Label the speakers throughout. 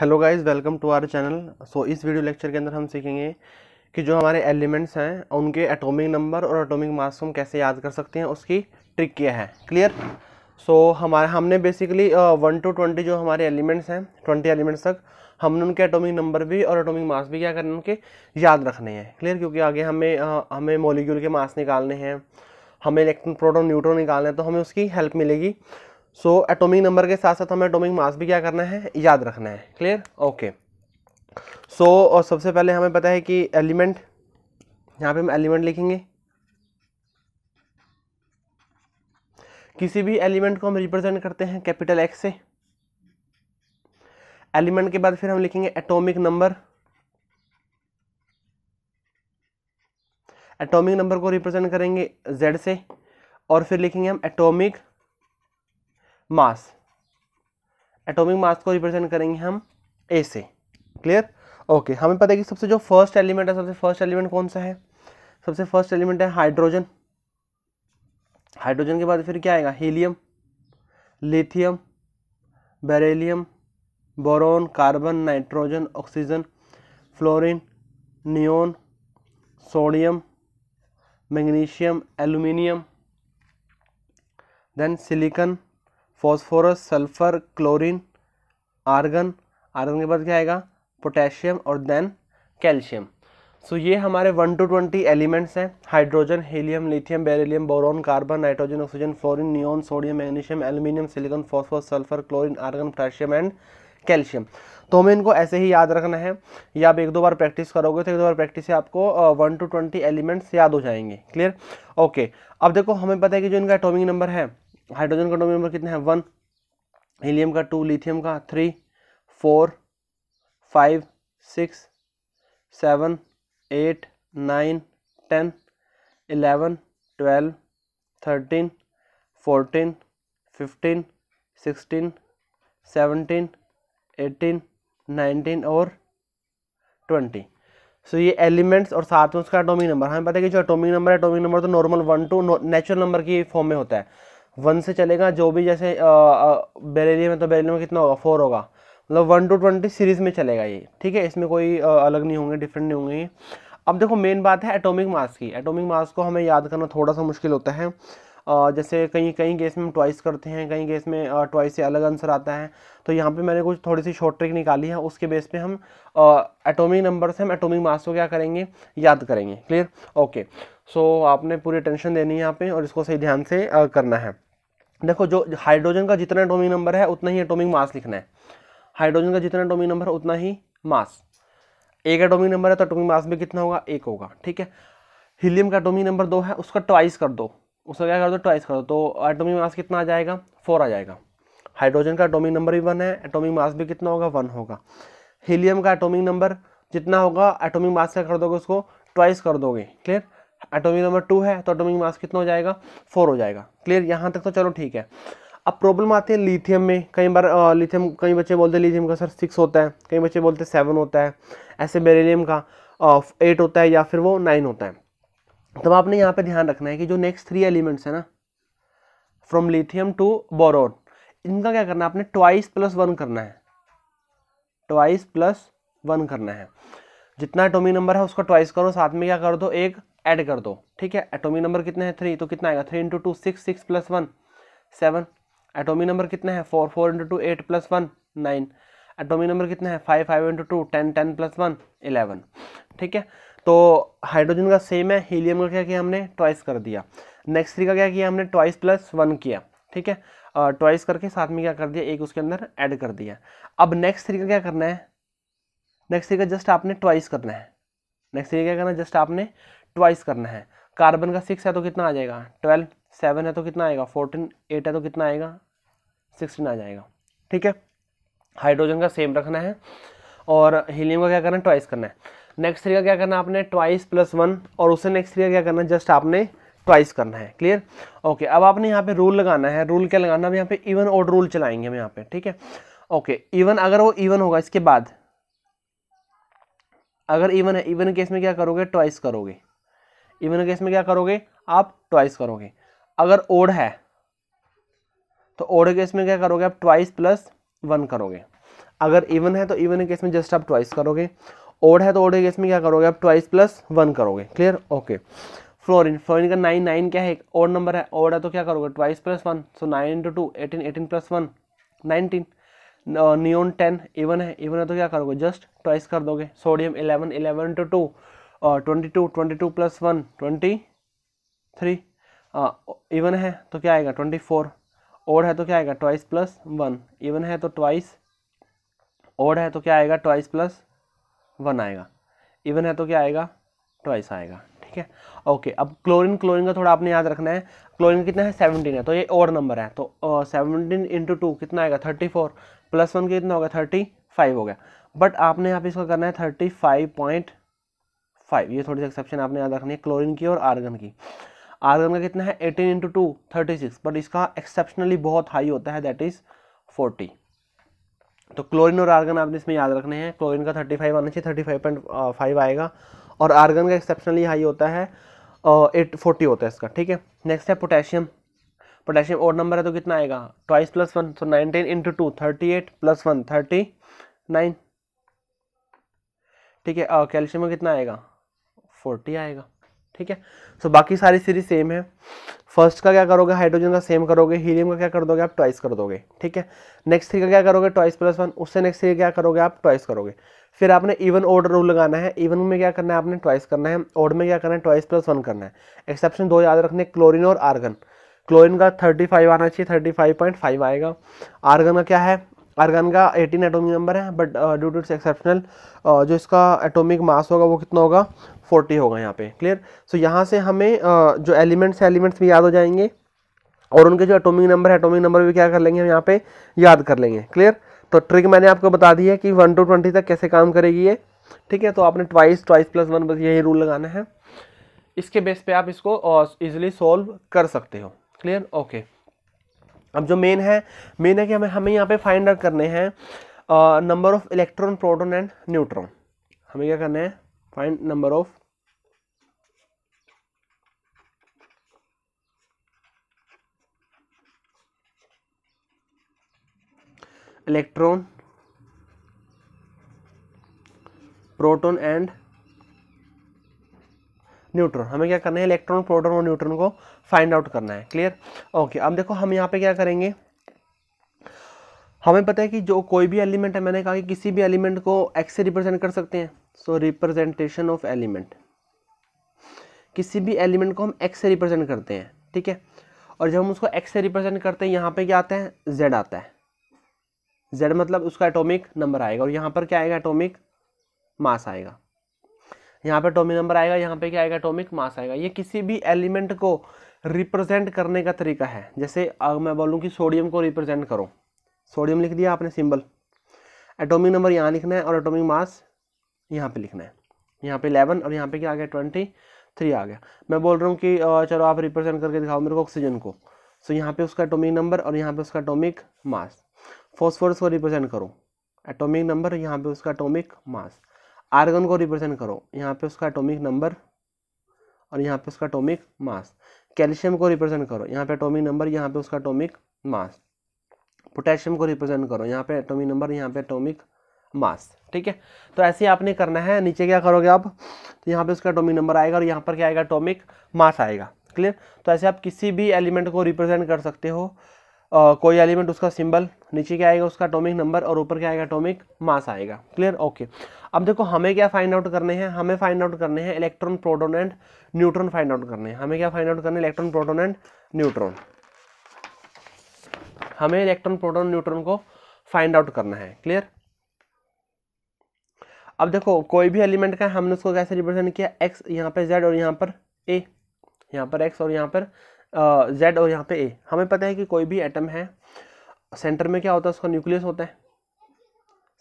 Speaker 1: Hello guys welcome to our channel so इस video lecture के अंदर हम सीखेंगे कि जो हमारे एलिमेंट्स हैं उनके एटॉमिक नंबर और एटॉमिक मास को हम कैसे याद कर सकते हैं उसकी ट्रिक क्या है क्लियर सो so, हमारे हमने बेसिकली वन टू ट्वेंटी जो हमारे एलिमेंट्स हैं ट्वेंटी एलिमेंट्स तक हमने उनके एटॉमिक नंबर भी और एटॉमिक मास भी क्या करने उनके याद रखने हैं क्लियर क्योंकि आगे हमें uh, हमें मोलिक्यूल के मास निकालने हैं हमें इलेक्ट्रॉन प्रोटोन न्यूट्रॉन निकालने हैं तो हमें उसकी हेल्प मिलेगी सो एटॉमिक नंबर के साथ साथ हमें एटॉमिक मास भी क्या करना है याद रखना है क्लियर ओके सो और सबसे पहले हमें पता है कि एलिमेंट यहाँ पे हम एलिमेंट लिखेंगे किसी भी एलिमेंट को हम रिप्रेजेंट करते हैं कैपिटल एक्स से एलिमेंट के बाद फिर हम लिखेंगे एटॉमिक नंबर एटॉमिक नंबर को रिप्रेजेंट करेंगे जेड से और फिर लिखेंगे हम एटॉमिक मास एटॉमिक मास को रिप्रेजेंट करेंगे हम ए से क्लियर ओके okay, हमें पता है कि सबसे जो फर्स्ट एलिमेंट है सबसे फर्स्ट एलिमेंट कौन सा है सबसे फर्स्ट एलिमेंट है हाइड्रोजन हाइड्रोजन के बाद फिर क्या आएगा helium lithium beryllium boron carbon nitrogen oxygen fluorine neon sodium magnesium aluminium then silicon phosphorus sulphur chlorine argon argon के बाद क्या आएगा पोटेशियम और देन कैल्शियम सो so, ये हमारे वन टू ट्वेंटी एलिमेंट्स हैं hydrogen helium lithium beryllium boron carbon nitrogen oxygen fluorine neon sodium magnesium aluminium silicon phosphorus sulphur chlorine argon potassium and calcium तो हमें इनको ऐसे ही याद रखना है या आप एक दो बार प्रैक्टिस करोगे तो एक दो बार प्रैक्टिस से आपको वन टू ट्वेंटी एलिमेंट्स याद हो जाएंगे क्लियर ओके okay, अब देखो हमें पता है कि जो इनका एटॉमिक नंबर है हाइड्रोजन का डोमिन नंबर कितना है वन हीलियम का टू लिथियम का three four five six seven eight nine ten eleven twelve thirteen fourteen fifteen sixteen seventeen eighteen nineteen और ट्वेंटी सो so, ये एलिमेंट्स और साथ में उसका एटॉमिक नंबर हमें पता है कि जो एटॉमिक नंबर है एटॉमिक नंबर तो normal one two natural number की फॉर्म में होता है वन से चलेगा जो भी जैसे बेरेलियम है तो बेरेलियम में कितना होगा फोर होगा मतलब वन टू ट्वेंटी सीरीज़ में चलेगा ये ठीक है इसमें कोई अलग नहीं होंगे डिफरेंट नहीं होंगे ये अब देखो मेन बात है एटॉमिक मास की एटॉमिक मास को हमें याद करना थोड़ा सा मुश्किल होता है जैसे कहीं कहीं केस में हम ट्वाइस करते हैं कहीं केस में ट्वाइस से अलग आंसर आता है तो यहाँ पे मैंने कुछ थोड़ी सी शॉर्ट ट्रिक निकाली है उसके बेस पे हम एटॉमिक नंबर से हम एटॉमिक मास को क्या करेंगे याद करेंगे क्लियर ओके सो आपने पूरी टेंशन देनी है यहाँ पे और इसको सही ध्यान से करना है देखो जो हाइड्रोजन का जितना एटोमिक नंबर है उतना ही एटोमिक मास लिखना है हाइड्रोजन का जितना एटोमिक नंबर उतना ही मास एक एटोमिक नंबर है तो एटोमिक मास भी कितना होगा एक होगा ठीक है हीलियम का एटोमिक नंबर दो है उसका ट्वाइस कर दो उसका क्या कर दो ट्वाइस कर दो तो एटोमिक मास कितना आ जाएगा फोर आ जाएगा हाइड्रोजन का एटोमिक नंबर भी वन है एटोमिक मास भी कितना होगा वन होगा हीलियम का एटोमिक नंबर जितना होगा एटोमिक मास क्या कर दोगे उसको ट्वाइस कर दोगे क्लियर एटोमिक नंबर टू है तो एटोमिक मास कितना हो जाएगा फोर हो जाएगा क्लियर यहाँ तक तो चलो ठीक है अब प्रॉब्लम आती है लिथियम में कई बार लिथियम कई बच्चे बोलते हैं लिथियम का सर सिक्स होता है कई बच्चे बोलते हैं सेवन होता है ऐसे बेरिलियम का एट होता है या फिर वो नाइन होता है तब तो आपने यहाँ पर ध्यान रखना है कि जो नेक्स्ट थ्री एलिमेंट्स है ना फ्रॉम लिथियम टू बोरोन इनका क्या करना है आपने ट्वाइस प्लस वन करना है ट्वाइस प्लस वन करना है जितना एटोमी नंबर है उसका ट्वाइस करो साथ में क्या कर दो तो एक ऐड कर दो ठीक है एटॉमिक नंबर कितने हैं थ्री तो कितना आएगा three into two six six plus one seven atomic number कितने हैं four four into two eight plus one nine atomic number कितने हैं five five into two ten ten plus one eleven ठीक है तो हाइड्रोजन का सेम है helium का क्या किया हमने ट्वाइस कर दिया नेक्स्ट थ्री का क्या किया हमने ट्वाइस प्लस वन किया ठीक है ट्वाइस करके साथ में क्या कर दिया एक उसके अंदर ऐड कर दिया अब नेक्स्ट थ्री का क्या करना है नेक्स्ट थ्री का जस्ट आपने ट्वाइस करना है नेक्स्ट थ्री का क्या करना है जस्ट आपने ट्वाइस करना है कार्बन का सिक्स है तो कितना आ जाएगा ट्वेल्व सेवन है तो कितना आएगा फोर्टीन एट है तो कितना आएगा सिक्सटीन आ जाएगा ठीक है हाइड्रोजन का सेम रखना है और हीलियम का क्या करना है ट्वाइस करना है नेक्स्ट थ्री का क्या करना है आपने ट्वाइस प्लस वन और उससे नेक्स्ट थ्री का क्या करना है जस्ट आपने ट्वाइस करना है क्लियर ओके अब आपने यहाँ पे रूल लगाना है रूल क्या लगाना है अब यहाँ पे इवन ऑड रूल चलाएंगे हम यहाँ पे ठीक है ओके इवन अगर वो इवन होगा इसके बाद अगर इवन है इवन केस में क्या करोगे ट्वाइस करोगे इवन केस में क्या करोगे आप ट्वाइस करोगे अगर ओड है तो ओड केस में क्या करोगे आप ट्वाइस प्लस वन करोगे अगर इवन है तो इवन केस में जस्ट आप ट्वाइस करोगे ओड है तो ओड केस में क्या करोगे आप ट्वाइस प्लस वन करोगे क्लियर ओके फ्लोरिन फ्लोरिन का नाइन नाइन क्या है एक ओड नंबर है ओड है तो क्या करोगे twice plus one so nine into two eighteen eighteen plus one nineteen neon ten even है इवन है तो क्या करोगे जस्ट ट्वाइस कर दोगे sodium eleven eleven into two और twenty two twenty two plus one twenty three even है तो क्या आएगा ट्वेंटी फोर ओड है तो क्या आएगा ट्वाइस प्लस वन इवन है तो ट्वाइस ओड है तो क्या आएगा ट्वाइस प्लस वन आएगा इवन है तो क्या आएगा ट्वाइस आएगा ठीक है ओके अब क्लोरीन क्लोरीन का थोड़ा आपने याद रखना है क्लोरीन कितना है सेवनटीन है तो ये ओड नंबर है तो सेवनटीन इंटू टू कितना आएगा थर्टी फोर प्लस वन कितना होगा थर्टी फाइव हो गया बट आपने यहाँ पे इसका करना है थर्टी फाइव पॉइंट फाइव ये थोड़ी सी एक्सेप्शन आपने याद रखनी है क्लोरीन की और आर्गन की आर्गन का कितना है eighteen into two thirty six but इसका एक्सेप्शनली बहुत हाई होता है दैट इज़ फोर्टी तो क्लोरीन और आर्गन आपने इसमें याद रखने हैं क्लोरीन का थर्टी फाइव आना चाहिए थर्टी फाइव पॉइंट फाइव आएगा और आर्गन का एक्सेप्शनली हाई होता है एट uh, फोर्टी होता है इसका ठीक है नेक्स्ट है पोटेशियम पोटेशियम और नंबर है तो कितना आएगा ट्वाइस प्लस वन तो nineteen into two thirty eight plus one thirty nine ठीक है कैल्शियम का कितना आएगा फोर्टी आएगा ठीक है सो बाकी सारी सीरीज सेम है फर्स्ट का क्या करोगे हाइड्रोजन का सेम करोगे हीलियम का क्या कर दोगे आप ट्वाइस कर दोगे ठीक है नेक्स्ट थ्री का क्या करोगे ट्वाइस प्लस वन उससे नेक्स्ट थ्री क्या करोगे आप ट्वाइस करोगे फिर आपने इवन ओड रूल लगाना है इवन में क्या करना है आपने ट्वाइस करना है ओड में क्या करना है ट्वाइस प्लस वन करना है एक्सेप्शन दो याद रखने क्लोरिन और आर्गन क्लोरिन का थर्टी फाइव आना चाहिए थर्टी फाइव पॉइंट फाइव आएगा आर्गन का क्या है आर्गन का 18 एटॉमिक नंबर है but due to its exceptional जो इसका एटॉमिक मास होगा वो कितना होगा 40 होगा यहाँ पे क्लियर सो so, यहाँ से हमें uh, जो एलिमेंट्स एलिमेंट्स भी याद हो जाएंगे और उनके जो एटॉमिक नंबर है एटॉमिक नंबर भी क्या कर लेंगे हम यहाँ पे याद कर लेंगे क्लियर तो ट्रिक मैंने आपको बता दी है कि वन टू ट्वेंटी तक कैसे काम करेगी ये ठीक है तो आपने ट्वाइस ट्वाइस प्लस वन बस यही रूल लगाना है इसके बेस पे आप इसको ईजिली uh, सॉल्व कर सकते हो क्लियर ओके okay. अब जो मेन है मेन है कि हमें हमें यहाँ पे फाइंड आउट करने हैं number of electron proton and neutron हमें क्या करना है find number of electron proton and neutron हमें क्या करना है इलेक्ट्रॉन प्रोटॉन और न्यूट्रॉन को फाइंड आउट करना है क्लियर ओके अब देखो हम यहाँ पे क्या करेंगे हमें पता है कि जो कोई भी एलिमेंट है मैंने कहा कि किसी भी एलिमेंट को एक्स से रिप्रेजेंट कर सकते हैं सो रिप्रेजेंटेशन ऑफ एलिमेंट किसी भी एलिमेंट को हम एक्स से रिप्रेजेंट करते हैं ठीक है और जब हम उसको एक्स से रिप्रेजेंट करते हैं यहाँ पे क्या आता है जेड आता है जेड मतलब उसका एटोमिक नंबर आएगा और यहाँ पर क्या आएगा एटोमिक मास आएगा यहाँ पर एटोमिक नंबर आएगा यहाँ पर क्या आएगा एटोमिक मास आएगा ये किसी भी एलिमेंट को रिप्रेजेंट करने का तरीका है जैसे मैं बोलूँ कि सोडियम को रिप्रेजेंट करो सोडियम लिख दिया आपने सिंबल एटॉमिक नंबर यहाँ लिखना है और एटॉमिक मास यहाँ पे लिखना है यहाँ पे इलेवन और यहाँ पे क्या आ गया ट्वेंटी थ्री आ गया मैं बोल रहा हूँ कि चलो आप रिप्रेजेंट करके दिखाओ मेरे को ऑक्सीजन को सो यहाँ पे उसका एटॉमिक नंबर और यहाँ पे उसका एटॉमिक मास फॉस्फोरस को रिप्रेजेंट करो एटॉमिक नंबर यहाँ पे उसका एटॉमिक मास आर्गन को रिप्रेजेंट करो यहाँ पे उसका एटॉमिक नंबर और यहाँ पे उसका एटॉमिक मास कैल्शियम को रिप्रेजेंट करो यहाँ पे एटॉमिक नंबर यहाँ पे उसका एटॉमिक मास पोटेशियम को रिप्रेजेंट करो यहाँ पे एटॉमिक नंबर यहाँ पे एटॉमिक मास ठीक है तो ऐसे ही आपने करना है नीचे क्या करोगे आप तो यहाँ पे उसका एटॉमिक नंबर आएगा और यहाँ पर क्या आएगा एटॉमिक मास आएगा क्लियर तो ऐसे आप किसी भी एलिमेंट को रिप्रेजेंट कर सकते हो कोई एलिमेंट उसका सिंबल नीचे क्या आएगा उसका अटोमिक नंबर और ऊपर क्या आएगा अटोमिक मास आएगा क्लियर ओके अब देखो हमें क्या फाइंड आउट करने हैं हमें फाइंड आउट करने हैं electron proton and neutron find out करने हैं हमें क्या फाइंड आउट करना है इलेक्ट्रॉन प्रोटोन एंड न्यूट्रॉन हमें इलेक्ट्रॉन प्रोटोन न्यूट्रॉन को फाइंड आउट करना है क्लियर अब देखो कोई भी एलिमेंट का हमने उसको कैसे रिप्रेजेंट किया एक्स यहाँ पर जेड और यहाँ पर ए यहाँ पर एक्स और यहाँ पर जेड और यहाँ पे ए हमें पता है कि कोई भी एटम है सेंटर में क्या होता है उसका न्यूक्लियस होता है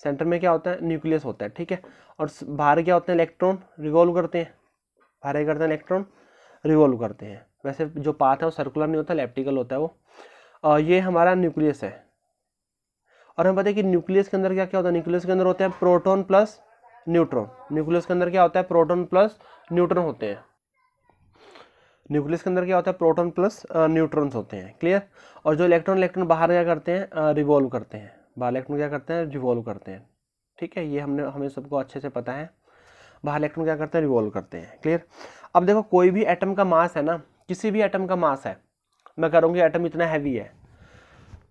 Speaker 1: सेंटर में क्या होता है न्यूक्लियस होता है ठीक है और बाहर क्या होते हैं इलेक्ट्रॉन रिवॉल्व करते हैं बाहर क्या करते हैं इलेक्ट्रॉन रिवॉल्व करते हैं वैसे जो पाथ है वो सर्कुलर नहीं होता इलेप्टिकल होता है वो और ये हमारा न्यूक्लियस है और हमें पता है कि न्यूक्लियस के अंदर क्या क्या होता है न्यूक्लियस के अंदर होते हैं प्रोटोन प्लस न्यूट्रॉन न्यूक्लियस के अंदर क्या होता है प्रोटोन प्लस न्यूट्रॉन होते हैं न्यूक्लियस के अंदर क्या होता है प्रोटॉन प्लस न्यूट्रॉन्स होते हैं क्लियर और जो इलेक्ट्रॉन इलेक्ट्रॉन बाहर क्या करते हैं रिवॉल्व करते हैं बाहर इलेक्ट्रॉन क्या करते हैं रिवॉल्व करते हैं ठीक है ये हमने हमें सबको अच्छे से पता है बाहर इलेक्ट्रॉन क्या करते हैं रिवॉल्व करते हैं क्लियर अब देखो कोई भी एटम का मास है ना किसी भी एटम का मास है मैं कह रहा हूँ कि एटम इतना हैवी है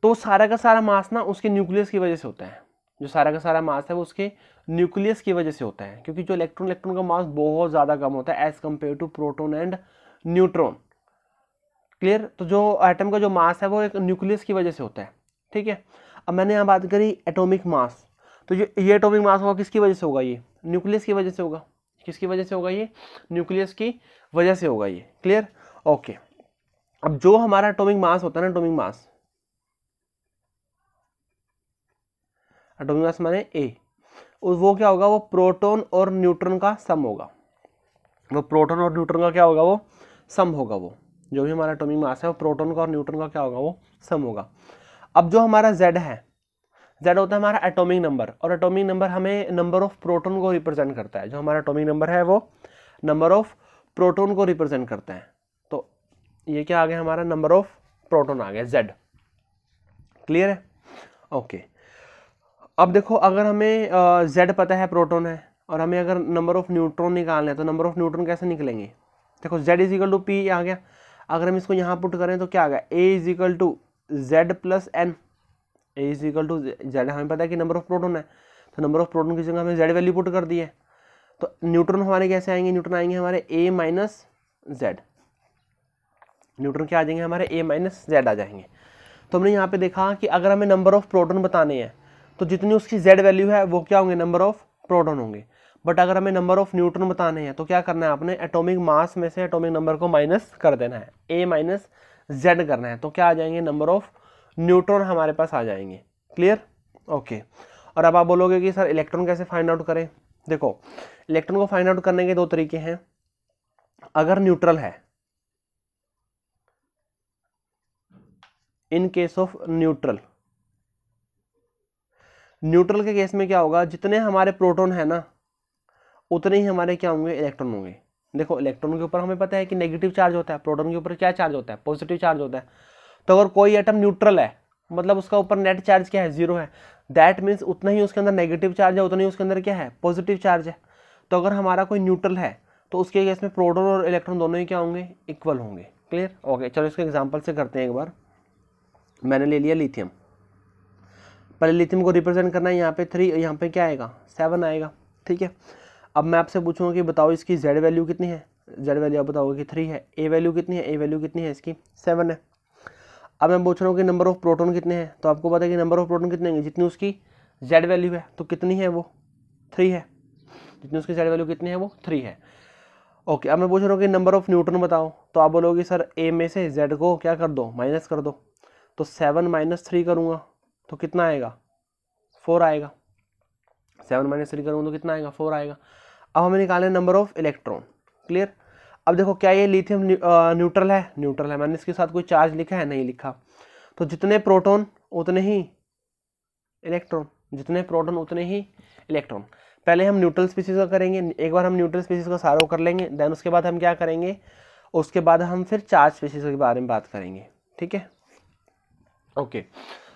Speaker 1: तो सारा का सारा मास ना उसके न्यूक्लियस की वजह से होता है जो सारा का सारा मास है वो उसके न्यूक्लियस की वजह से होता है क्योंकि जो इलेक्ट्रॉन इलेक्ट्रॉन का मास बहुत ज़्यादा कम होता है as compare to proton and neutron clear तो जो एटम का जो मास है वो एक न्यूक्लियस की वजह से होता है ठीक है अब मैंने यहाँ बात करी एटॉमिक मास तो ये ये एटॉमिक मास होगा किसकी वजह से होगा ये न्यूक्लियस की वजह से होगा किसकी वजह से होगा ये न्यूक्लियस की वजह से होगा ये क्लियर ओके अब जो हमारा एटॉमिक मास होता है ना एटॉमिक मास एटॉमिक मास माने ए और वो क्या होगा वो प्रोटॉन और न्यूट्रॉन का सम होगा वो प्रोटॉन और न्यूट्रॉन का क्या होगा वो सम होगा वो जो भी हमारा एटॉमिक मास है वो प्रोटोन का और न्यूट्रॉन का क्या होगा वो सम होगा अब जो हमारा जेड है जेड होता है हमारा एटोमिक नंबर और एटोमिक नंबर हमें नंबर ऑफ प्रोटोन को रिप्रेजेंट करता है जो हमारा एटोमिक नंबर है वो नंबर ऑफ प्रोटोन को रिप्रेजेंट करता है तो ये क्या आ गया हमारा नंबर ऑफ प्रोटोन आ गया जेड क्लियर है ओके अब देखो अगर हमें जेड पता है प्रोटोन है और हमें अगर नंबर ऑफ न्यूट्रॉन निकालना है तो नंबर ऑफ न्यूट्रॉन कैसे निकलेंगे देखो Z is equal to P आ गया अगर हम इसको यहाँ पुट करें तो क्या आ गया A is equal to Z plus N A is equal to Z हमें पता है कि नंबर ऑफ प्रोटोन है तो नंबर ऑफ प्रोटोन की जगह हमें जेड वैल्यू पुट कर दी है तो न्यूट्रॉन हमारे कैसे आएंगे न्यूट्रॉन आएंगे हमारे ए माइनस जेड न्यूट्रॉन क्या आ जाएंगे हमारे ए माइनस जेड आ जाएंगे तो हमने यहाँ पे देखा कि अगर हमें नंबर ऑफ प्रोटोन बताने हैं तो जितनी उसकी जेड वैल्यू है वो क्या होंगे नंबर ऑफ प्रोटोन होंगे बट अगर हमें नंबर ऑफ न्यूट्रॉन बताने हैं तो क्या करना है आपने एटॉमिक मास में से एटॉमिक नंबर को माइनस कर देना है ए माइनस जेड करना है तो क्या आ जाएंगे नंबर ऑफ न्यूट्रॉन हमारे पास आ जाएंगे क्लियर ओके और अब आप बोलोगे कि सर इलेक्ट्रॉन कैसे फाइंड आउट करें देखो इलेक्ट्रॉन को फाइंड आउट करने के दो तरीके हैं अगर न्यूट्रल है in case of neutral neutral के केस में क्या होगा जितने हमारे प्रोटॉन है ना उतने ही हमारे क्या होंगे इलेक्ट्रॉन होंगे देखो इलेक्ट्रॉन के ऊपर हमें पता है कि नेगेटिव चार्ज होता है प्रोटॉन के ऊपर क्या चार्ज होता है पॉजिटिव चार्ज होता है तो अगर कोई आइटम न्यूट्रल है मतलब उसका ऊपर नेट चार्ज क्या है जीरो है दैट मीन्स उतना ही उसके अंदर नेगेटिव चार्ज है उतना ही उसके अंदर क्या है पॉजिटिव चार्ज है तो अगर हमारा कोई न्यूट्रल है तो उसके केस में प्रोटोन और इलेक्ट्रॉन दोनों ही क्या होंगे इक्वल होंगे क्लियर ओके चलो इसको एग्जाम्पल से करते हैं एक बार मैंने ले लिया लिथियम पहले लिथियम को रिप्रेजेंट करना है यहाँ पे थ्री यहाँ पे क्या आएगा सेवन आएगा ठीक है अब मैं आपसे पूछूंगा कि बताओ इसकी जेड वैल्यू कितनी है जेड वैल्यू आप बताओगे कि थ्री है ए वैल्यू कितनी है ए वैल्यू कितनी है इसकी सेवन है अब मैं पूछ रहा हूँ कि नंबर ऑफ प्रोटोन कितने हैं तो आपको पता है कि नंबर ऑफ प्रोटोन कितने हैं जितनी उसकी जेड वैल्यू है तो कितनी है वो थ्री है जितनी उसकी जेड वैल्यू कितनी है वो थ्री है ओके अब मैं पूछ रहा हूँ कि नंबर ऑफ न्यूट्रन बताओ तो आप बोलोगे सर ए में से जेड को क्या कर दो माइनस कर दो तो सेवन माइनस थ्री करूँगा तो कितना आएगा फोर आएगा सेवन माइनस थ्री करूँगा तो कितना आएगा फोर आएगा अब हमें निकालना है नंबर ऑफ इलेक्ट्रॉन क्लियर अब देखो क्या ये लिथियम न्यूट्रल है न्यूट्रल है मैंने इसके साथ कोई चार्ज लिखा है नहीं लिखा तो जितने प्रोटोन उतने ही इलेक्ट्रॉन जितने प्रोटोन उतने ही इलेक्ट्रॉन पहले हम न्यूट्रल स्पीसीज का करेंगे एक बार हम न्यूट्रल स्पीसीज का सारो कर लेंगे देन उसके बाद हम क्या करेंगे उसके बाद हम फिर चार्ज स्पीसीज के बारे में बात करेंगे ठीक है ओके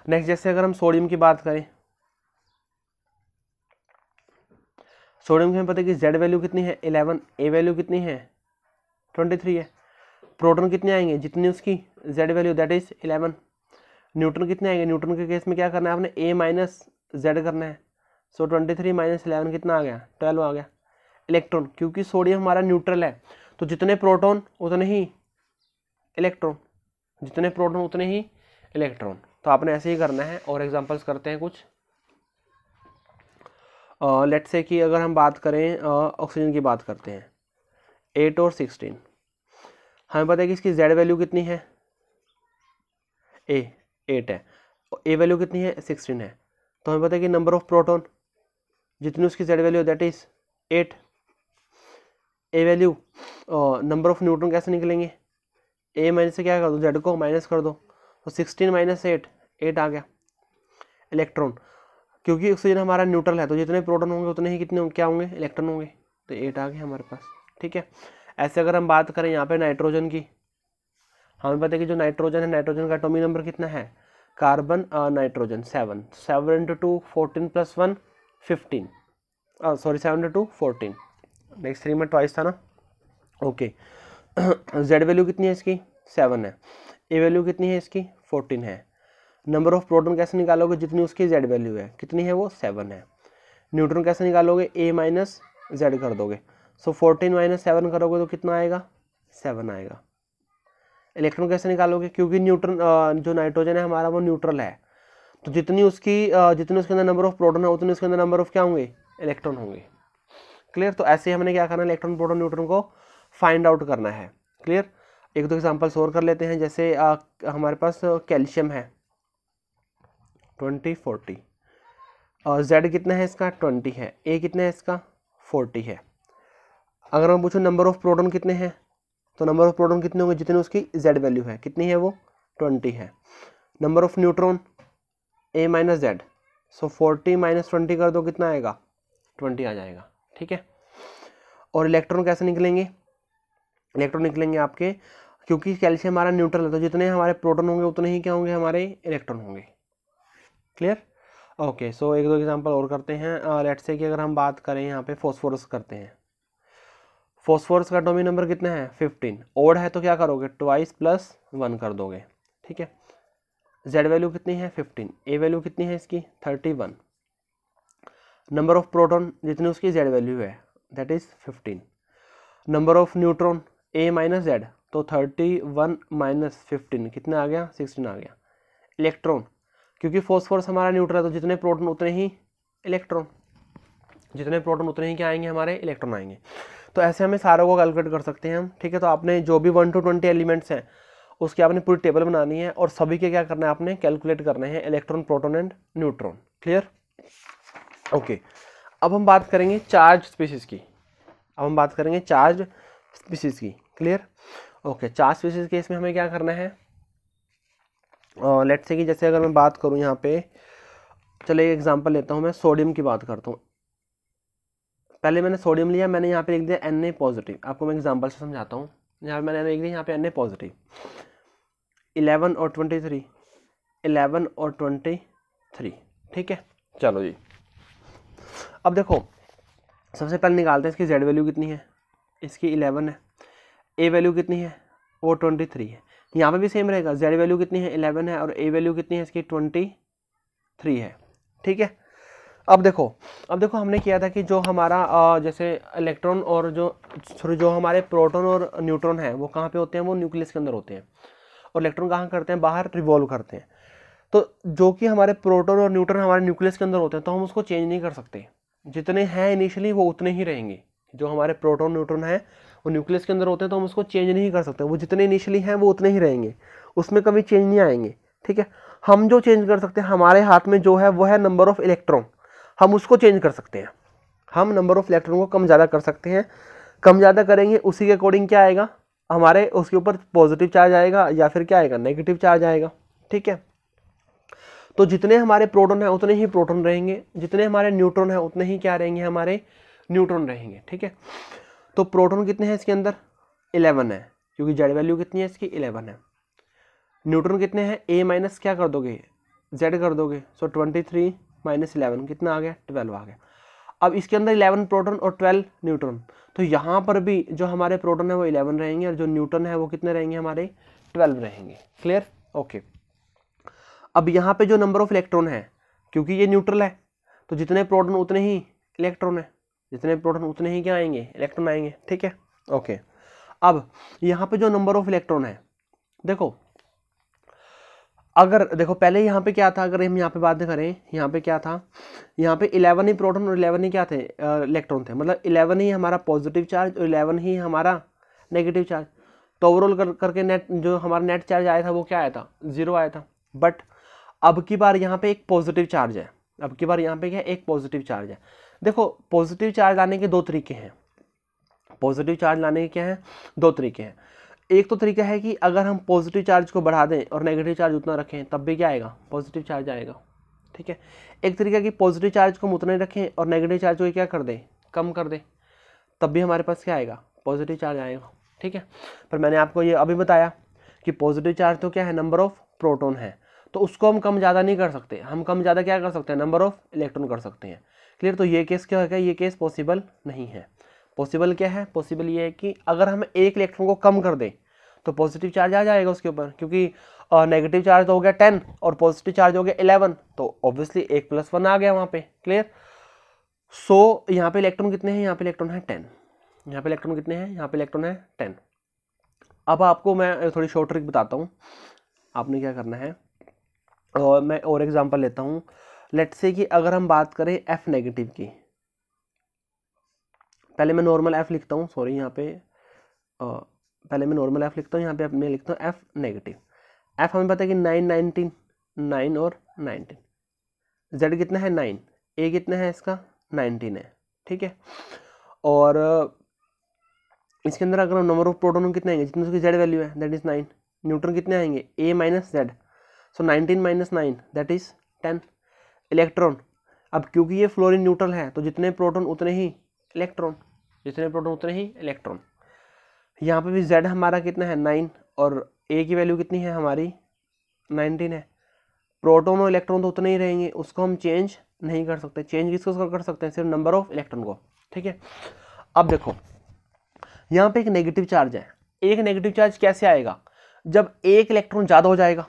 Speaker 1: नेक्स्ट जैसे अगर हम सोडियम की बात करें सोडियम की हमें पता है कि जेड वैल्यू कितनी है इलेवन ए वैल्यू कितनी है ट्वेंटी थ्री है प्रोटोन कितने आएंगे जितनी उसकी Z value that is eleven neutron कितने आएंगे न्यूट्रन के केस में क्या करना है आपने ए माइनस जेड करना है so twenty three minus eleven कितना आ गया ट्वेल्व आ गया इलेक्ट्रॉन क्योंकि सोडियम हमारा न्यूट्रल है तो जितने प्रोटोन उतने ही इलेक्ट्रॉन जितने प्रोटोन उतने ही इलेक्ट्रॉन तो आपने ऐसे ही करना है और एग्जाम्पल्स करते हैं कुछ लेट से कि अगर हम बात करें ऑक्सीजन की बात करते हैं एट और सिक्सटीन हमें पता है कि इसकी जेड वैल्यू कितनी है ए एट है और ए वैल्यू कितनी है सिक्सटीन है तो हमें पता है कि नंबर ऑफ प्रोटोन जितनी उसकी Z value that is eight A value number of neutron कैसे निकलेंगे ए माइनस से क्या कर दो जेड को माइनस कर दो तो सिक्सटीन माइनस एट एट आ गया इलेक्ट्रॉन क्योंकि ऑक्सीजन हमारा न्यूट्रल है तो जितने प्रोटॉन होंगे उतने ही कितने क्या होंगे इलेक्ट्रॉन होंगे तो एट आ गए हमारे पास ठीक है ऐसे अगर हम बात करें यहाँ पे नाइट्रोजन की हमें पता है कि जो नाइट्रोजन है नाइट्रोजन का एटॉमिक नंबर कितना है carbon nitrogen seven seven into two fourteen plus one fifteen sorry seven into fourteen next three में ट्वाइस था ना ओके जेड वैल्यू कितनी है इसकी सेवन है ए वैल्यू कितनी है इसकी फोर्टीन है नंबर ऑफ प्रोटॉन कैसे निकालोगे जितनी उसकी जेड वैल्यू है कितनी है वो सेवन है न्यूट्रॉन कैसे निकालोगे ए माइनस जेड कर दोगे सो फोर्टीन माइनस सेवन करोगे तो कितना आएगा सेवन आएगा इलेक्ट्रॉन कैसे निकालोगे क्योंकि न्यूट्रॉन जो नाइट्रोजन है हमारा वो न्यूट्रल है तो जितनी उसकी जितने उसके अंदर नंबर ऑफ प्रोटोन है उतने उसके अंदर नंबर ऑफ क्या होंगे इलेक्ट्रॉन होंगे क्लियर तो ऐसे ही हमने क्या करना है इलेक्ट्रॉन प्रोटोन न्यूट्रॉन को फाइंड आउट करना है क्लियर एक दो एग्जाम्पल्स और कर लेते हैं जैसे आ, हमारे पास कैल्शियम है ट्वेंटी फोर्टी और जेड कितना है इसका ट्वेंटी है ए कितना है इसका फोर्टी है अगर मैं पूछूँ नंबर ऑफ़ प्रोटोन कितने हैं तो नंबर ऑफ़ प्रोटोन कितने होंगे जितने उसकी जेड वैल्यू है कितनी है वो ट्वेंटी है number of neutron A minus Z so forty minus twenty कर दो कितना आएगा ट्वेंटी आ जाएगा ठीक है और इलेक्ट्रॉन कैसे निकलेंगे इलेक्ट्रॉन निकलेंगे आपके क्योंकि कैल्शियम हमारा न्यूट्रल है तो जितने हमारे प्रोटोन होंगे उतने ही क्या होंगे हमारे इलेक्ट्रॉन होंगे क्लियर ओके सो एक दो एग्जांपल और करते हैं लेट्स uh, से कि अगर हम बात करें यहाँ पे फॉस्फोरस करते हैं फॉस्फोरस का डोमी नंबर कितना है फिफ्टीन ओड है तो क्या करोगे ट्वाइस प्लस वन कर दोगे ठीक है जेड वैल्यू कितनी है फिफ्टीन ए वैल्यू कितनी है इसकी thirty one number of proton जितनी उसकी जेड वैल्यू है that is fifteen number of neutron A minus Z तो थर्टी वन माइनस फिफ्टीन कितना आ गया सिक्सटीन आ गया इलेक्ट्रॉन क्योंकि फॉस्फोरस हमारा न्यूट्रल है तो जितने प्रोटोन उतने ही इलेक्ट्रॉन जितने प्रोटोन उतने ही क्या आएंगे हमारे इलेक्ट्रॉन आएंगे तो ऐसे हमें सारों को कैलकुलेट कर सकते हैं हम ठीक है तो आपने जो भी वन टू ट्वेंटी एलिमेंट्स हैं उसकी आपने पूरी टेबल बनानी है और सभी के क्या करना है आपने कैलकुलेट करने हैं electron proton and neutron clear okay अब हम बात करेंगे चार्ज स्पीसीज की अब हम बात करेंगे चार्ज स्पीसीज की क्लियर ओके चार्ज स्पीसीज के इसमें हमें क्या करना है लेट से कि जैसे अगर मैं बात करूँ यहाँ पे चलो एक एग्जांपल लेता हूँ मैं सोडियम की बात करता हूँ पहले मैंने सोडियम लिया मैंने यहाँ पे लिख दिया एन ए पॉजिटिव आपको मैं एग्जांपल से समझाता हूँ यहाँ मैंने लिख दिया यहाँ पे एन ए पॉजिटिव इलेवन और ट्वेंटी थ्री इलेवन और ट्वेंटी थ्री ठीक है चलो जी अब देखो सबसे पहले निकालते हैं इसकी जेड वैल्यू कितनी है इसकी इलेवन है ए वैल्यू कितनी है वो ट्वेंटी थ्री है यहाँ पे भी सेम रहेगा जेड वैल्यू कितनी है इलेवन है और ए वैल्यू कितनी है इसकी ट्वेंटी थ्री है ठीक है अब देखो अब देखो हमने किया था कि जो हमारा जैसे इलेक्ट्रॉन और जो सॉरी जो हमारे प्रोटोन और न्यूट्रॉन है वो कहाँ पे होते हैं वो न्यूक्लियस के अंदर होते हैं और इलेक्ट्रॉन कहाँ करते हैं बाहर रिवॉल्व करते हैं तो जो कि हमारे प्रोटोन और न्यूट्रॉन हमारे न्यूक्लियस के अंदर होते हैं तो हम उसको चेंज नहीं कर सकते जितने हैं इनिशियली वो उतने ही रहेंगे जो हमारे प्रोटोन न्यूट्रॉन हैं वो न्यूक्लियस के अंदर होते हैं तो हम उसको चेंज नहीं कर सकते वो जितने इनिशियली हैं वो उतने ही रहेंगे उसमें कभी चेंज नहीं आएंगे ठीक है हम जो चेंज कर सकते हैं हमारे हाथ में जो है वो है नंबर ऑफ इलेक्ट्रॉन हम उसको चेंज कर सकते हैं हम नंबर ऑफ इलेक्ट्रॉन को कम ज़्यादा कर सकते हैं कम ज़्यादा करेंगे उसी के अकॉर्डिंग क्या आएगा हमारे उसके ऊपर पॉजिटिव चार्ज आएगा या फिर क्या आएगा नेगेटिव चार्ज आएगा ठीक है तो जितने हमारे प्रोटोन हैं उतने ही प्रोटोन रहेंगे जितने हमारे न्यूट्रॉन हैं उतने ही क्या रहेंगे हमारे न्यूट्रॉन रहेंगे ठीक है तो प्रोटॉन कितने हैं इसके अंदर इलेवन है क्योंकि जेड वैल्यू कितनी है इसकी इलेवन है न्यूट्रॉन कितने हैं ए माइनस क्या कर दोगे जेड कर दोगे so twenty three minus eleven कितना आ गया ट्वेल्व आ गया अब इसके अंदर इलेवन प्रोटोन और ट्वेल्व न्यूट्रॉन तो यहाँ पर भी जो हमारे प्रोटोन है वो इलेवन रहेंगे और जो न्यूट्रॉन है वो कितने रहेंगे हमारे ट्वेल्व रहेंगे क्लियर ओके अब यहाँ पर जो नंबर ऑफ इलेक्ट्रॉन है क्योंकि ये न्यूट्रल है तो जितने प्रोटोन उतने ही इलेक्ट्रॉन है जितने प्रोटॉन उतने ही क्या आएंगे इलेक्ट्रॉन आएंगे ठीक है ओके अब यहाँ पे जो नंबर ऑफ इलेक्ट्रॉन है देखो अगर देखो पहले यहाँ पे क्या था अगर हम यहाँ पे बात करें यहाँ पे क्या था यहाँ पे इलेवन ही प्रोटॉन और इलेवन ही क्या थे इलेक्ट्रॉन थे मतलब इलेवन ही हमारा पॉजिटिव चार्ज और इलेवन ही हमारा नेगेटिव चार्ज तो ओवरऑल कर करके नेट जो हमारा नेट चार्ज आया था वो क्या आया था जीरो आया था बट अब की बार यहाँ पे एक पॉजिटिव चार्ज है अब की बार यहाँ पे क्या एक पॉजिटिव चार्ज है देखो पॉजिटिव चार्ज लाने के दो तरीके हैं पॉजिटिव चार्ज लाने के क्या हैं दो तरीके हैं एक तो तरीका है कि अगर हम पॉजिटिव चार्ज को बढ़ा दें और नेगेटिव चार्ज उतना रखें तब भी क्या आएगा पॉजिटिव चार्ज आएगा ठीक है एक तरीका कि पॉजिटिव चार्ज को हम उतना रखें और नेगेटिव चार्ज को क्या कर दें कम कर दें तब भी हमारे पास क्या आएगा पॉजिटिव चार्ज आएगा ठीक है पर मैंने आपको ये अभी बताया कि पॉजिटिव चार्ज तो क्या है नंबर ऑफ़ प्रोटोन है तो उसको हम कम ज़्यादा नहीं कर सकते हम कम ज़्यादा क्या कर सकते हैं नंबर ऑफ़ इलेक्ट्रॉन कर सकते हैं क्लियर तो ये केस क्या होगा ये केस पॉसिबल नहीं है पॉसिबल क्या है पॉसिबल ये है कि अगर हम एक इलेक्ट्रॉन को कम कर दें तो पॉजिटिव चार्ज आ जाएगा उसके ऊपर क्योंकि नेगेटिव चार्ज तो हो गया टेन और पॉजिटिव चार्ज हो गया इलेवन तो ऑब्वियसली एक प्लस वन आ गया वहाँ पे क्लियर सो so, यहाँ पे इलेक्ट्रॉन कितने हैं यहाँ पे इलेक्ट्रॉन है टेन यहाँ पे इलेक्ट्रॉन कितने हैं यहाँ पे इलेक्ट्रॉन है टेन अब आपको मैं थोड़ी शॉर्ट ट्रिक बताता हूँ आपने क्या करना है और मैं और एग्जाम्पल लेता हूँ लेट से कि अगर हम बात करें एफ नेगेटिव की पहले मैं नॉर्मल एफ लिखता हूँ सॉरी यहाँ पे पहले मैं नॉर्मल एफ लिखता हूँ यहाँ पे मैं लिखता हूँ एफ नेगेटिव एफ हमें पता है कि नाइन नाइनटीन नाइन और नाइनटीन जेड कितना है नाइन ए कितना है इसका नाइनटीन है ठीक है और इसके अंदर अगर हम नंबर ऑफ प्रोटोन कितने आएंगे जितने उसकी जेड वैल्यू है दैट इज़ नाइन न्यूट्रॉन कितने आएंगे A minus Z so nineteen minus nine that is ten electron अब क्योंकि ये फ्लोरीन न्यूट्रल है तो जितने प्रोटोन उतने ही इलेक्ट्रॉन जितने प्रोटोन उतने ही इलेक्ट्रॉन यहाँ पे भी जेड हमारा कितना है नाइन और ए की वैल्यू कितनी है हमारी नाइनटीन है प्रोटॉन और इलेक्ट्रॉन तो उतने ही रहेंगे उसको हम चेंज नहीं कर सकते चेंज किसको कर सकते हैं सिर्फ नंबर ऑफ इलेक्ट्रॉन को ठीक है अब देखो यहाँ पे एक नेगेटिव चार्ज है एक नेगेटिव चार्ज कैसे आएगा जब एक इलेक्ट्रॉन ज़्यादा हो जाएगा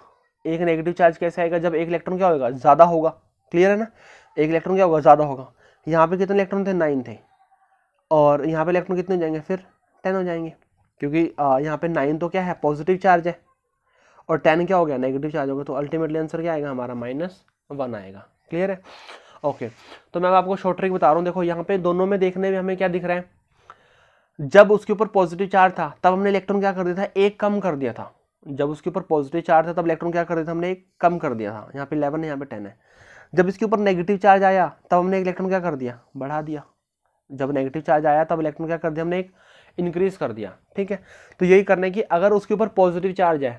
Speaker 1: एक नेगेटिव चार्ज कैसे आएगा जब एक इलेक्ट्रॉन क्या होगा ज़्यादा होगा क्लियर है ना एक इलेक्ट्रॉन क्या होगा ज़्यादा होगा यहाँ पे कितने इलेक्ट्रॉन थे नाइन थे और यहाँ पे इलेक्ट्रॉन कितने हो जाएंगे फिर टेन हो जाएंगे क्योंकि यहाँ पे नाइन तो क्या है पॉजिटिव चार्ज है और टेन क्या हो गया नेगेटिव चार्ज हो गया तो अल्टीमेटली आंसर क्या आएगा हमारा माइनस वन आएगा क्लियर है ओके तो मैं आपको शॉर्ट ट्रिक बता रहा हूँ देखो यहाँ पे दोनों में देखने में हमें क्या दिख रहा है जब उसके ऊपर पॉजिटिव चार्ज था तब हमने इलेक्ट्रॉन क्या कर दिया था एक कम कर दिया था जब उसके ऊपर पॉजिटिव चार्ज था तब इलेक्ट्रॉन क्या कर दिया था हमने एक कम कर दिया था यहाँ पे इलेवन है यहाँ पे टेन है जब इसके ऊपर नेगेटिव चार्ज आया तब हमने इलेक्ट्रॉन क्या कर दिया बढ़ा दिया जब नेगेटिव चार्ज आया तब इलेक्ट्रॉन क्या कर दिया हमने एक इंक्रीज कर दिया ठीक है तो यही करने की अगर उसके ऊपर पॉजिटिव चार्ज है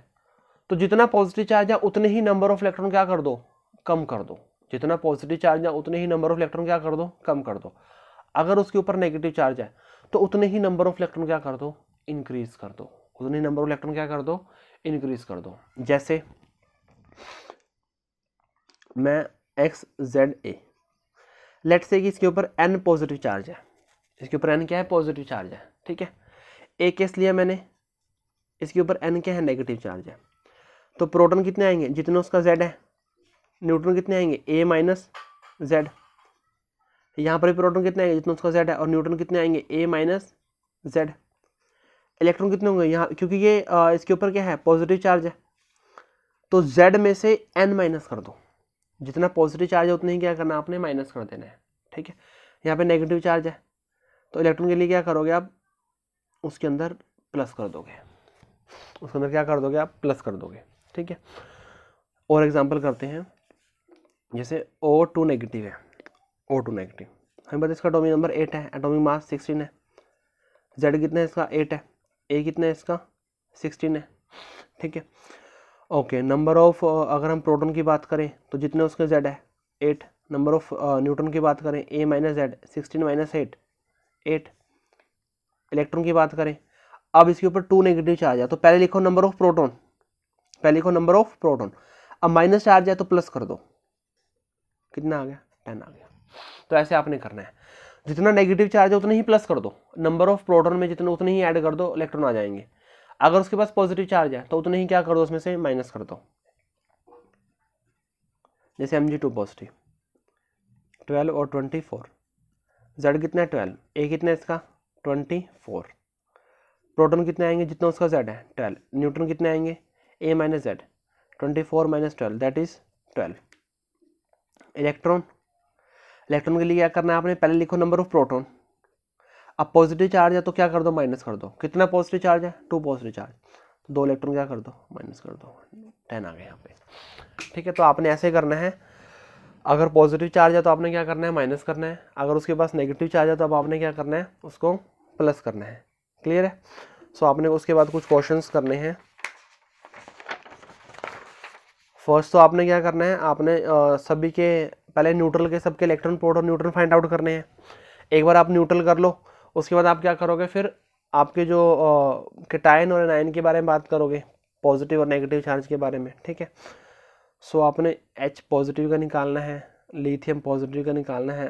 Speaker 1: तो जितना पॉजिटिव चार्ज है उतने ही नंबर ऑफ इलेक्ट्रॉन क्या कर दो कम कर दो जितना पॉजिटिव चार्ज है उतने ही नंबर ऑफ इलेक्ट्रॉन क्या कर दो कम कर दो अगर उसके ऊपर नेगेटिव चार्ज है तो उतने ही नंबर ऑफ इलेक्ट्रॉन क्या कर दो इंक्रीज कर दो उतने ही नंबर ऑफ इलेक्ट्रॉन क्या कर दो इंक्रीज कर दो जैसे मैं एक्स जेड ए लेट से कि इसके ऊपर एन पॉजिटिव चार्ज है इसके ऊपर एन क्या है पॉजिटिव चार्ज है ठीक है ए केस लिया मैंने इसके ऊपर एन क्या है नेगेटिव चार्ज है तो प्रोटॉन कितने आएंगे जितना उसका जेड है न्यूट्रॉन कितने आएंगे ए माइनस जेड यहाँ पर भी प्रोटॉन कितने आएंगे जितना उसका जेड है और न्यूट्रॉन कितने आएंगे ए माइनस जेड इलेक्ट्रॉन कितने होंगे यहाँ क्योंकि ये आ, इसके ऊपर क्या है पॉजिटिव चार्ज है तो जेड में से एन माइनस कर दो जितना पॉजिटिव चार्ज है उतना ही क्या करना आपने माइनस कर देना है ठीक है यहाँ पे नेगेटिव चार्ज है तो इलेक्ट्रॉन के लिए क्या करोगे आप उसके अंदर प्लस कर दोगे उसके अंदर क्या कर दोगे आप प्लस कर दोगे ठीक है और एग्जाम्पल करते हैं जैसे ओ टू नेगेटिव है ओ टू नेगेटिव हमें पता इसका एटॉमिक नंबर एट है एटॉमिक मास सिक्सटीन है जेड कितना है इसका एट है ए कितना है इसका सिक्सटीन है ठीक है ओके नंबर ऑफ अगर हम प्रोटॉन की बात करें तो जितने उसके जेड है एट नंबर ऑफ न्यूट्रॉन की बात करें A minus Z sixteen minus eight eight electron की बात करें अब इसके ऊपर टू नेगेटिव चार्ज है तो पहले लिखो नंबर ऑफ प्रोटॉन पहले लिखो नंबर ऑफ प्रोटॉन अब माइनस चार्ज है तो प्लस कर दो कितना आ गया टेन आ गया तो ऐसे आपने करना है जितना नेगेटिव चार्ज है उतना ही प्लस कर दो नंबर ऑफ प्रोटॉन में जितना उतना ही ऐड कर दो इलेक्ट्रॉन आ जाएंगे अगर उसके पास पॉजिटिव चार्ज है तो उतने ही क्या कर दो उसमें से माइनस कर दो जैसे M G two positive twelve और ट्वेंटी फोर जेड कितना है ट्वेल्व ए कितना है इसका ट्वेंटी फोर प्रोटोन कितने आएंगे जितना उसका जेड है ट्वेल्व न्यूट्रॉन कितने आएंगे A minus Z twenty four minus twelve that is twelve electron electron के लिए क्या करना है आपने पहले लिखो नंबर ऑफ प्रोटोन अब पॉजिटिव चार्ज है तो क्या कर दो माइनस कर दो कितना पॉजिटिव चार्ज है टू पॉजिटिव चार्ज तो दो इलेक्ट्रॉन क्या कर दो माइनस कर दो टेन आ गए यहाँ पे ठीक है तो आपने ऐसे करना है अगर पॉजिटिव चार्ज है तो आपने क्या करना है माइनस करना है अगर उसके पास नेगेटिव चार्ज है तो अब आपने क्या करना है उसको प्लस करना है क्लियर है सो आपने उसके बाद कुछ क्वेश्चन करने हैं फर्स्ट तो आपने क्या करना है आपने सभी के पहले न्यूट्रल के सबके electron proton neutron find out करने हैं एक बार आप न्यूट्रल कर लो उसके बाद आप क्या करोगे फिर आपके जो किटाइन और एनाइन के बारे में बात करोगे पॉजिटिव और नेगेटिव चार्ज के बारे में ठीक है सो so, आपने एच पॉजिटिव का निकालना है लिथियम पॉजिटिव का निकालना है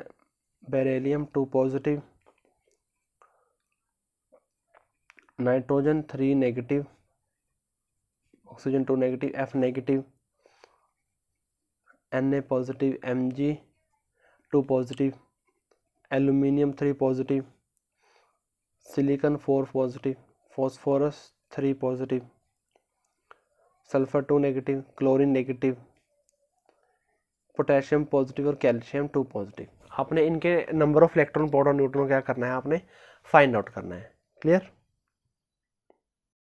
Speaker 1: beryllium two positive nitrogen three negative oxygen two negative F negative N A positive M G two positive aluminium three positive silicon four positive phosphorus three positive sulphur two negative chlorine negative potassium positive और calcium two positive आपने इनके number of electron proton neutron क्या करना है आपने find out करना है clear